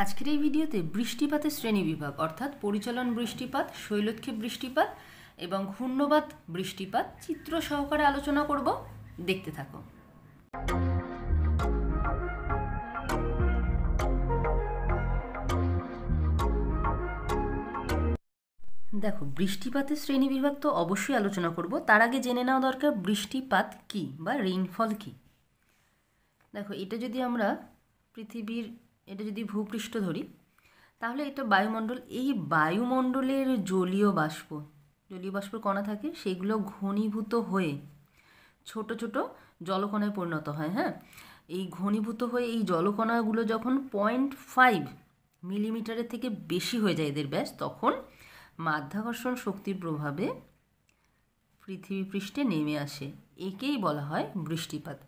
আজকের এই ভিডিওতে বৃষ্টিপাতের শ্রেণী বিভাগ অর্থাৎ পরিচালন বৃষ্টিপাত শৈলক্ষেপ বৃষ্টিপাত এবং ঘূর্ণবাদ বৃষ্টিপাত চিত্র সহকারে আলোচনা করব দেখতে থাকো দেখো বৃষ্টিপাতের শ্রেণী বিভাগ তো অবশ্যই আলোচনা করব তার আগে জেনে নেওয়া দরকার বৃষ্টিপাত কি বা রেইনফল কি দেখো এটা যদি আমরা পৃথিবীর এটা যদি ভূপৃষ্ঠ ধরি তাহলে এটা বায়ুমণ্ডল এই বায়ুমণ্ডলের জলীয় বাষ্প জলীয় বাষ্পর কণা থাকে সেগুলো ঘনীভূত হয়ে ছোট ছোট জলকণায় পরিণত হয় হ্যাঁ এই ঘনীভূত হয়ে এই জলকণাগুলো যখন পয়েন্ট ফাইভ মিলিমিটারের থেকে বেশি হয়ে যায় এদের ব্যাস তখন মাধ্যাকর্ষণ শক্তির প্রভাবে পৃথিবী পৃষ্ঠে নেমে আসে একেই বলা হয় বৃষ্টিপাত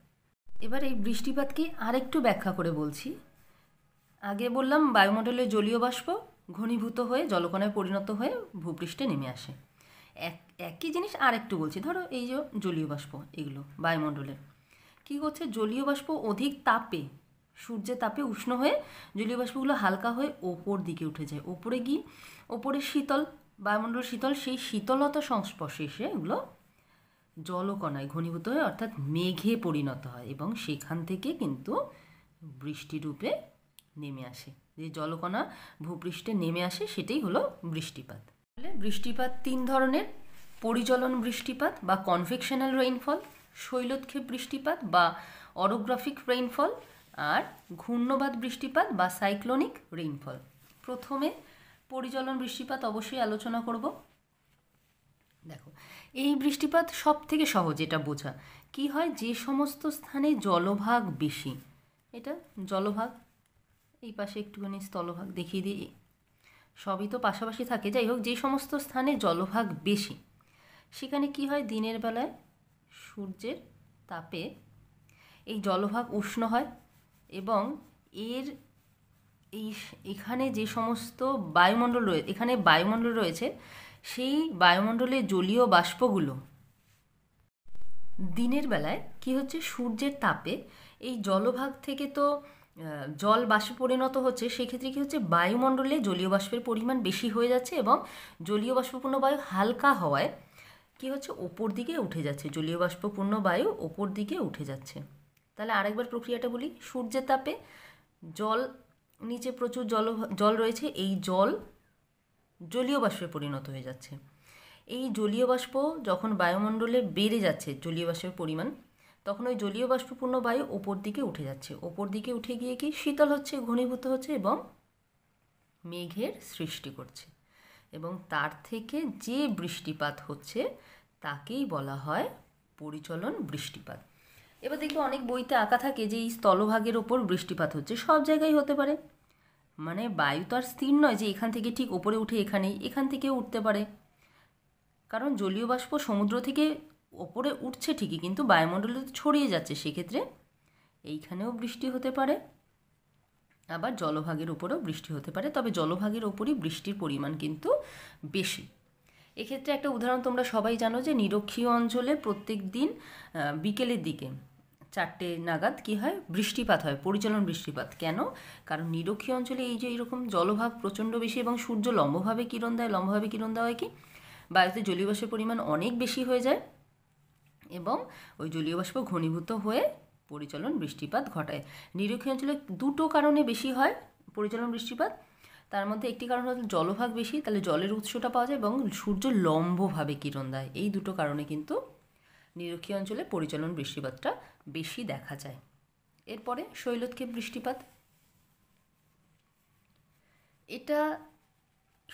এবার এই বৃষ্টিপাতকে আরেকটু ব্যাখ্যা করে বলছি আগে বললাম বায়ুমণ্ডলে জলীয় বাষ্প ঘনীভূত হয়ে জলকণায় পরিণত হয়ে ভূপৃষ্ঠে নেমে আসে এক একই জিনিস আর একটু বলছি ধরো এই যে জলীয় বাষ্প এগুলো বায়ুমণ্ডলের কী করছে জলীয় বাষ্প অধিক তাপে সূর্যের তাপে উষ্ণ হয়ে জলীয় বাষ্পগুলো হালকা হয়ে ওপর দিকে উঠে যায় ওপরে গিয়ে ওপরে শীতল বায়ুমণ্ডল শীতল সেই শীতলতা সংস্পর্শে এসে এগুলো জলকণায় ঘনীভূত হয়ে অর্থাৎ মেঘে পরিণত হয় এবং সেখান থেকে কিন্তু বৃষ্টিরূপে নেমে আসে যে জলকণা ভূপৃষ্ঠে নেমে আসে সেটাই হলো বৃষ্টিপাত তাহলে বৃষ্টিপাত তিন ধরনের পরিচলন বৃষ্টিপাত বা কনভেকশনাল রেইনফল শৈলক্ষেপ বৃষ্টিপাত বা অরোগ্রাফিক রেইনফল আর ঘূর্ণবাদ বৃষ্টিপাত বা সাইক্লোনিক রেইনফল প্রথমে পরিচলন বৃষ্টিপাত অবশ্যই আলোচনা করব দেখো এই বৃষ্টিপাত সব থেকে সহজ এটা বোঝা কি হয় যে সমস্ত স্থানে জলভাগ বেশি এটা জলভাগ এই পাশে একটুখানি স্থলভাগ দেখিয়ে দিই সবই তো পাশাপাশি থাকে যাই হোক যে সমস্ত স্থানে জলভাগ বেশি সেখানে কি হয় দিনের বেলায় সূর্যের তাপে এই জলভাগ উষ্ণ হয় এবং এর এই এখানে যে সমস্ত বায়ুমণ্ডল রয়েছে এখানে বায়ুমণ্ডল রয়েছে সেই বায়ুমণ্ডলে জলীয় বাষ্পগুলো দিনের বেলায় কি হচ্ছে সূর্যের তাপে এই জলভাগ থেকে তো জল বাষ্পে পরিণত হচ্ছে সেক্ষেত্রে কী হচ্ছে বায়ুমণ্ডলে জলীয় বাষ্পের পরিমাণ বেশি হয়ে যাচ্ছে এবং জলীয় বাষ্পপূর্ণ বায়ু হালকা হওয়ায় কী হচ্ছে ওপর দিকে উঠে যাচ্ছে জলীয় বাষ্পপূর্ণ বায়ু ওপর দিকে উঠে যাচ্ছে তাহলে আরেকবার প্রক্রিয়াটা বলি সূর্যের তাপে জল নিচে প্রচুর জল জল রয়েছে এই জল জলীয় বাষ্পে পরিণত হয়ে যাচ্ছে এই জলীয় বাষ্প যখন বায়ুমণ্ডলে বেড়ে যাচ্ছে জলীয় বাষ্পের পরিমাণ তখন ওই জলীয় বাষ্পপূর্ণ বায়ু ওপর দিকে উঠে যাচ্ছে ওপর দিকে উঠে গিয়ে কি শীতল হচ্ছে ঘনীভূত হচ্ছে এবং মেঘের সৃষ্টি করছে এবং তার থেকে যে বৃষ্টিপাত হচ্ছে তাকেই বলা হয় পরিচলন বৃষ্টিপাত এবার দেখবে অনেক বইতে আঁকা থাকে যে এই স্থলভাগের ওপর বৃষ্টিপাত হচ্ছে সব জায়গায় হতে পারে মানে বায়ু তো আর স্থির নয় যে এখান থেকে ঠিক ওপরে উঠে এখানেই এখান থেকেও উঠতে পারে কারণ জলীয় বাষ্প সমুদ্র থেকে ওপরে উঠছে ঠিকই কিন্তু বায়ুমণ্ডলে তো ছড়িয়ে যাচ্ছে সেক্ষেত্রে এইখানেও বৃষ্টি হতে পারে আবার জলভাগের ওপরেও বৃষ্টি হতে পারে তবে জলভাগের ওপরই বৃষ্টির পরিমাণ কিন্তু বেশি এক্ষেত্রে একটা উদাহরণ তোমরা সবাই জানো যে নিরক্ষীয় অঞ্চলে প্রত্যেক দিন বিকেলের দিকে চারটে নাগাদ কি হয় বৃষ্টিপাত হয় পরিচালন বৃষ্টিপাত কেন কারণ নিরক্ষীয় অঞ্চলে এই যে এরকম জলভাগ প্রচণ্ড বেশি এবং সূর্য লম্বভাবে কিরণ দেয় লম্বভাবে কিরণ দেওয়া হয় কি বায়ুতে জলীয়বাসের পরিমাণ অনেক বেশি হয়ে যায় এবং ওই জলীয় বাষ্প ঘনীভূত হয়ে পরিচলন বৃষ্টিপাত ঘটায় নিরক্ষীয় অঞ্চলে দুটো কারণে বেশি হয় পরিচলন বৃষ্টিপাত তার মধ্যে একটি কারণ হল জলভাগ বেশি তাহলে জলের উৎসটা পাওয়া যায় এবং সূর্য লম্বভাবে কিরণ দেয় এই দুটো কারণে কিন্তু নিরক্ষীয় অঞ্চলে পরিচলন বৃষ্টিপাতটা বেশি দেখা যায় এরপরে শৈলতকে বৃষ্টিপাত এটা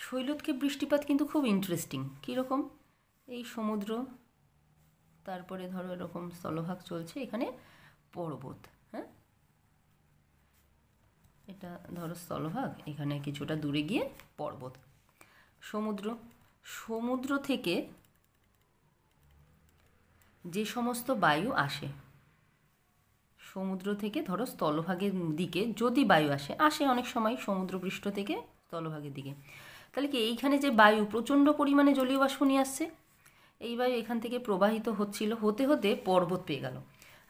শৈলতকে বৃষ্টিপাত কিন্তু খুব ইন্টারেস্টিং কীরকম এই সমুদ্র তারপরে ধরো এরকম স্থলভাগ চলছে এখানে পর্বত হ্যাঁ এটা ধরো স্থলভাগ এখানে কিছুটা দূরে গিয়ে পর্বত সমুদ্র সমুদ্র থেকে যে সমস্ত বায়ু আসে সমুদ্র থেকে ধরো স্থলভাগের দিকে যদি বায়ু আসে আসে অনেক সময় সমুদ্রপৃষ্ঠ থেকে স্থলভাগের দিকে তাহলে কি এইখানে যে বায়ু প্রচণ্ড পরিমাণে জলীয় বাষ্প নিয়ে আসছে এইবার এখান থেকে প্রবাহিত হচ্ছিল হতে হতে পর্বত পেয়ে গেল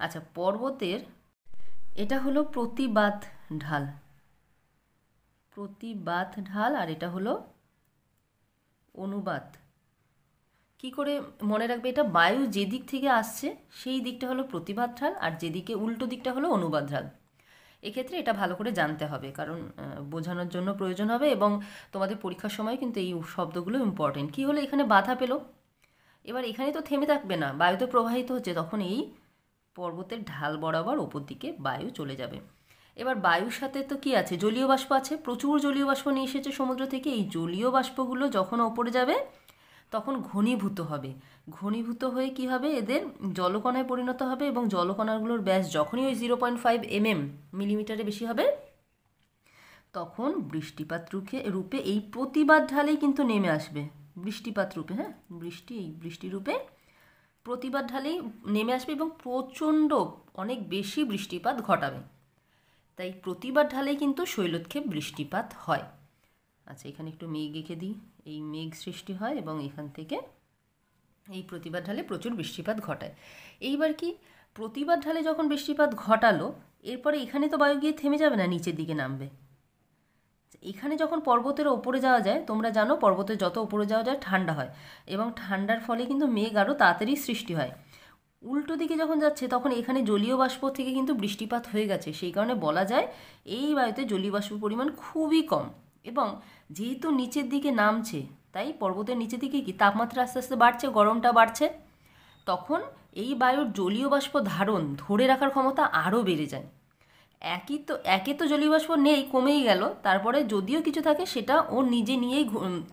আচ্ছা পর্বতের এটা হলো প্রতিবাদ ঢাল প্রতিবাদ ঢাল আর এটা হলো অনুবাদ কি করে মনে রাখবে এটা বায়ু যেদিক থেকে আসছে সেই দিকটা হলো প্রতিবাদ ঢাল আর যেদিকে উল্টো দিকটা হলো অনুবাদ ঢাল এক্ষেত্রে এটা ভালো করে জানতে হবে কারণ বোঝানোর জন্য প্রয়োজন হবে এবং তোমাদের পরীক্ষার সময় কিন্তু এই শব্দগুলো ইম্পর্টেন্ট কী হলো এখানে বাধা পেলো এবার এখানে তো থেমে থাকবে না বায়ু তো প্রবাহিত হচ্ছে তখন এই পর্বতের ঢাল বরাবর ওপর দিকে বায়ু চলে যাবে এবার বায়ুর সাথে তো কি আছে জলীয় বাষ্প আছে প্রচুর জলীয় বাষ্প নিয়ে এসেছে সমুদ্র থেকে এই জলীয় বাষ্পগুলো যখন ওপরে যাবে তখন ঘনীভূত হবে ঘনীভূত হয়ে কি হবে এদের জলকণায় পরিণত হবে এবং জলকণাগুলোর ব্যাস যখনই ওই জিরো পয়েন্ট ফাইভ এমএম মিলিমিটারে বেশি হবে তখন বৃষ্টিপাত রুখে রূপে এই প্রতিবাদ ঢালেই কিন্তু নেমে আসবে বৃষ্টিপাত রূপে হ্যাঁ বৃষ্টি এই বৃষ্টি রূপে প্রতিবার ঢালেই নেমে আসবে এবং প্রচণ্ড অনেক বেশি বৃষ্টিপাত ঘটাবে তাই প্রতিবার ঢালেই কিন্তু শৈলক্ষেপ বৃষ্টিপাত হয় আচ্ছা এখানে একটু মেঘ এঁকে দিই এই মেঘ সৃষ্টি হয় এবং এখান থেকে এই প্রতিবার ঢালে প্রচুর বৃষ্টিপাত ঘটায় এইবার কি প্রতিবার ঢালে যখন বৃষ্টিপাত ঘটালো এরপরে এখানে তো বায়ু গিয়ে থেমে যাবে না নিচের দিকে নামবে এখানে যখন পর্বতের ওপরে যাওয়া যায় তোমরা জানো পর্বতের যত ওপরে যাওয়া যায় ঠান্ডা হয় এবং ঠান্ডার ফলে কিন্তু মেঘ আরও তাড়াতাড়ি সৃষ্টি হয় উল্টো দিকে যখন যাচ্ছে তখন এখানে জলীয় বাষ্প থেকে কিন্তু বৃষ্টিপাত হয়ে গেছে সেই কারণে বলা যায় এই বায়ুতে জলীয় বাষ্পের পরিমাণ খুবই কম এবং যেহেতু নিচের দিকে নামছে তাই পর্বতের নিচের দিকে কি তাপমাত্রা আস্তে আস্তে বাড়ছে গরমটা বাড়ছে তখন এই বায়ুর জলীয় বাষ্প ধারণ ধরে রাখার ক্ষমতা আরও বেড়ে যায় একই তো একে তো জলীয় বাষ্প নেই কমেই গেল তারপরে যদিও কিছু থাকে সেটা ও নিজে নিয়েই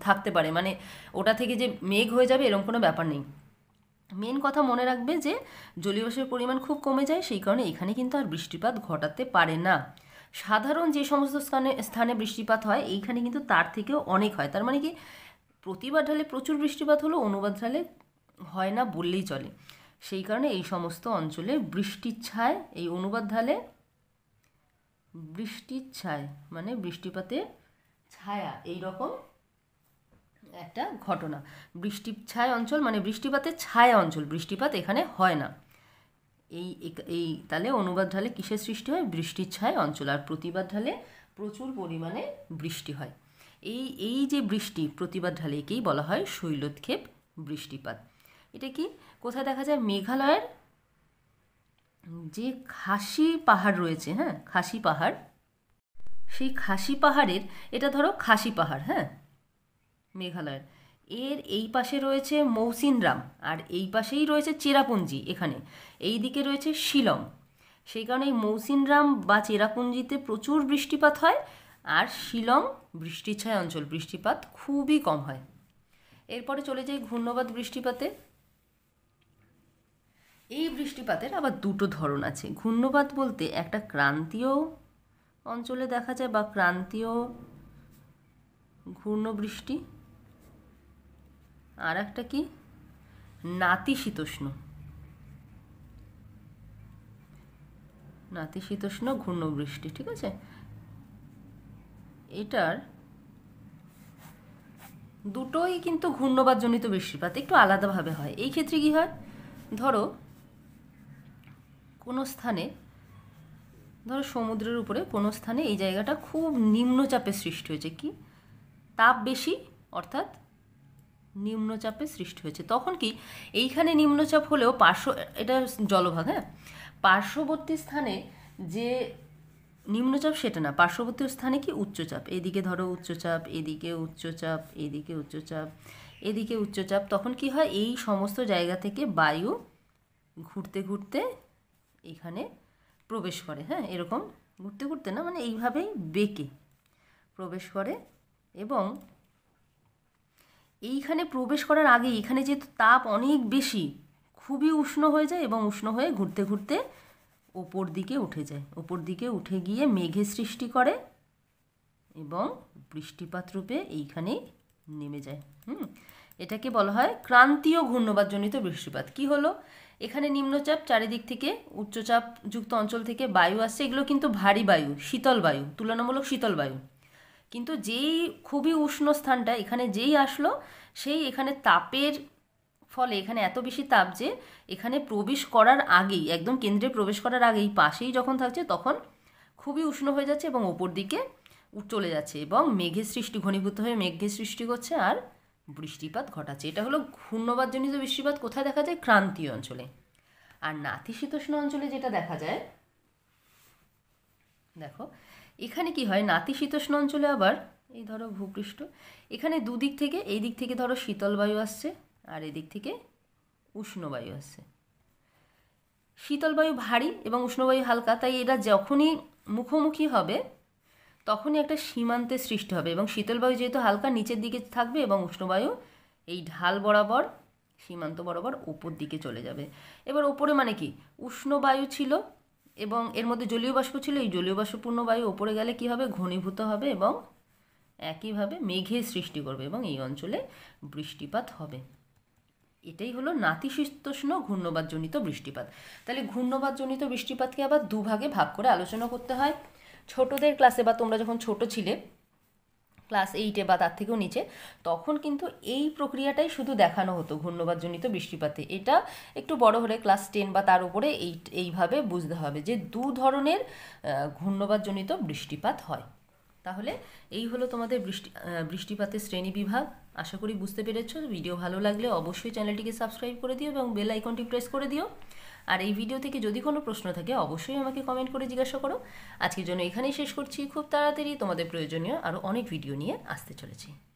থাকতে পারে মানে ওটা থেকে যে মেঘ হয়ে যাবে এরকম কোনো ব্যাপার নেই মেন কথা মনে রাখবে যে জলীয় বাষ্পের পরিমাণ খুব কমে যায় সেই কারণে এখানে কিন্তু আর বৃষ্টিপাত ঘটাতে পারে না সাধারণ যে সমস্ত স্থানে স্থানে বৃষ্টিপাত হয় এইখানে কিন্তু তার থেকেও অনেক হয় তার মানে কি প্রতিবার ঢালে প্রচুর বৃষ্টিপাত হলো অনুবাদ ঢালে হয় না বললেই চলে সেই কারণে এই সমস্ত অঞ্চলে বৃষ্টির ছায় এই অনুবাদ ঢালে বৃষ্টির ছায় মানে বৃষ্টিপাতের ছায়া এই রকম একটা ঘটনা বৃষ্টি ছায় অঞ্চল মানে বৃষ্টিপাতের ছায়া অঞ্চল বৃষ্টিপাত এখানে হয় না এই এই তাহলে অনুবাদ ঢালে কিসের সৃষ্টি হয় বৃষ্টির ছায় অঞ্চল আর প্রতিবাদ ঢালে প্রচুর পরিমাণে বৃষ্টি হয় এই এই যে বৃষ্টি প্রতিবাদ ঢালে একেই বলা হয় শৈলোৎক্ষেপ বৃষ্টিপাত এটা কি কোথায় দেখা যায় মেঘালয়ের যে খাসি পাহাড় রয়েছে হ্যাঁ খাসি পাহাড় সেই খাসি পাহাড়ের এটা ধরো খাসি পাহাড় হ্যাঁ মেঘালয়ের এর এই পাশে রয়েছে মৌসিনরাম আর এই পাশেই রয়েছে চেরাপুঞ্জি এখানে এই দিকে রয়েছে শিলং সেই কারণে মৌসিনরাম বা চেরাপুঞ্জিতে প্রচুর বৃষ্টিপাত হয় আর শিলং বৃষ্টিছায় অঞ্চল বৃষ্টিপাত খুবই কম হয় এরপরে চলে যাই ঘূর্ণবাদ বৃষ্টিপাতে এই বৃষ্টিপাতের আবার দুটো ধরন আছে ঘূর্ণপাত বলতে একটা ক্রান্তীয় অঞ্চলে দেখা যায় বা ক্রান্তীয় ঘূর্ণবৃষ্টি আর একটা কি নাতিশীতোষ্ণ নাতিশীতোষ্ণ ঘূর্ণবৃষ্টি ঠিক আছে এটার দুটোই কিন্তু ঘূর্ণবাদজনিত বৃষ্টিপাত একটু আলাদাভাবে হয় এই ক্ষেত্রে কী হয় ধরো কোনো স্থানে ধরো সমুদ্রের উপরে কোনো স্থানে এই জায়গাটা খুব নিম্নচাপে সৃষ্টি হয়েছে কি তাপ বেশি অর্থাৎ নিম্নচাপে সৃষ্টি হয়েছে তখন কি এইখানে নিম্নচাপ হলেও পার্শ্ব এটা জলভাগ হ্যাঁ পার্শ্ববর্তী স্থানে যে নিম্নচাপ সেটা না পার্শ্ববর্তী স্থানে কি উচ্চচাপ এদিকে ধরো উচ্চচাপ এদিকে উচ্চচাপ এদিকে উচ্চচাপ এদিকে উচ্চচাপ তখন কি হয় এই সমস্ত জায়গা থেকে বায়ু ঘুরতে ঘুরতে এখানে প্রবেশ করে হ্যাঁ এরকম ঘুরতে ঘুরতে না মানে এইভাবেই বেঁকে প্রবেশ করে এবং এইখানে প্রবেশ করার আগে এখানে যেহেতু তাপ অনেক বেশি খুবই উষ্ণ হয়ে যায় এবং উষ্ণ হয়ে ঘুরতে ঘুরতে ওপর দিকে উঠে যায় ওপর দিকে উঠে গিয়ে মেঘে সৃষ্টি করে এবং বৃষ্টিপাত রূপে এইখানেই নেমে যায় হুম এটাকে বলা হয় ক্রান্তীয় ঘূর্ণবাদজনিত বৃষ্টিপাত কি হলো এখানে নিম্নচাপ চারিদিক থেকে উচ্চচাপ যুক্ত অঞ্চল থেকে বায়ু আসছে এগুলো কিন্তু ভারী বায়ু শীতল বায়ু তুলনামূলক শীতল বায়ু কিন্তু যেই খুবই উষ্ণ স্থানটা এখানে যেই আসলো সেই এখানে তাপের ফলে এখানে এত বেশি তাপ যে এখানে প্রবেশ করার আগেই একদম কেন্দ্রে প্রবেশ করার আগেই পাশেই যখন থাকছে তখন খুবই উষ্ণ হয়ে যাচ্ছে এবং ওপর দিকে চলে যাচ্ছে এবং মেঘের সৃষ্টি ঘনীভূত হয়ে মেঘের সৃষ্টি করছে আর বৃষ্টিপাত ঘটাচ্ছে এটা হলো ঘূর্ণবাদজনিত বৃষ্টিপাত কোথায় দেখা যায় ক্রান্তীয় অঞ্চলে আর নাতিশীতোষ্ণ অঞ্চলে যেটা দেখা যায় দেখো এখানে কি হয় নাতিশীতোষ্ণ অঞ্চলে আবার এই ধরো ভূপৃষ্ঠ এখানে দুদিক থেকে এই দিক থেকে ধরো শীতল বায়ু আসছে আর এদিক থেকে উষ্ণ বায়ু আসছে শীতল বায়ু ভারী এবং উষ্ণবায়ু হালকা তাই এরা যখনই মুখোমুখি হবে তখনই একটা সীমান্তের সৃষ্টি হবে এবং শীতলবায়ু যেহেতু হালকা নিচের দিকে থাকবে এবং উষ্ণবায়ু এই ঢাল বরাবর সীমান্ত বরাবর ওপর দিকে চলে যাবে এবার ওপরে মানে কি উষ্ণবায়ু ছিল এবং এর মধ্যে জলীয় বাষ্প ছিল এই জলীয় বাষ্পপূর্ণ বায়ু ওপরে গেলে কি হবে ঘনীভূত হবে এবং একইভাবে মেঘের সৃষ্টি করবে এবং এই অঞ্চলে বৃষ্টিপাত হবে এটাই হলো নাতিশীতোষ্ণ ঘূর্ণবাদজনিত বৃষ্টিপাত তাহলে ঘূর্ণবাদজনিত বৃষ্টিপাতকে আবার দুভাগে ভাগ করে আলোচনা করতে হয় ছোটদের ক্লাসে বা তোমরা যখন ছোট ছিলে ক্লাস এইটে বা তার থেকেও নিচে তখন কিন্তু এই প্রক্রিয়াটাই শুধু দেখানো হতো ঘূর্ণবাদজনিত বৃষ্টিপাতে এটা একটু বড় হলে ক্লাস টেন বা তার উপরে এই এইভাবে বুঝতে হবে যে দু ধরনের ঘূর্ণবাদজনিত বৃষ্টিপাত হয় তাহলে এই হলো তোমাদের বৃষ্টি বৃষ্টিপাতের শ্রেণী বিভাগ আশা করি বুঝতে পেরেছ ভিডিও ভালো লাগলে অবশ্যই চ্যানেলটিকে সাবস্ক্রাইব করে দিও এবং বেল আইকনটি প্রেস করে দিও আর এই ভিডিও থেকে যদি কোনো প্রশ্ন থাকে অবশ্যই আমাকে কমেন্ট করে জিজ্ঞাসা করো আজকের জন্য এখানেই শেষ করছি খুব তাড়াতাড়ি তোমাদের প্রয়োজনীয় আরও অনেক ভিডিও নিয়ে আসতে চলেছি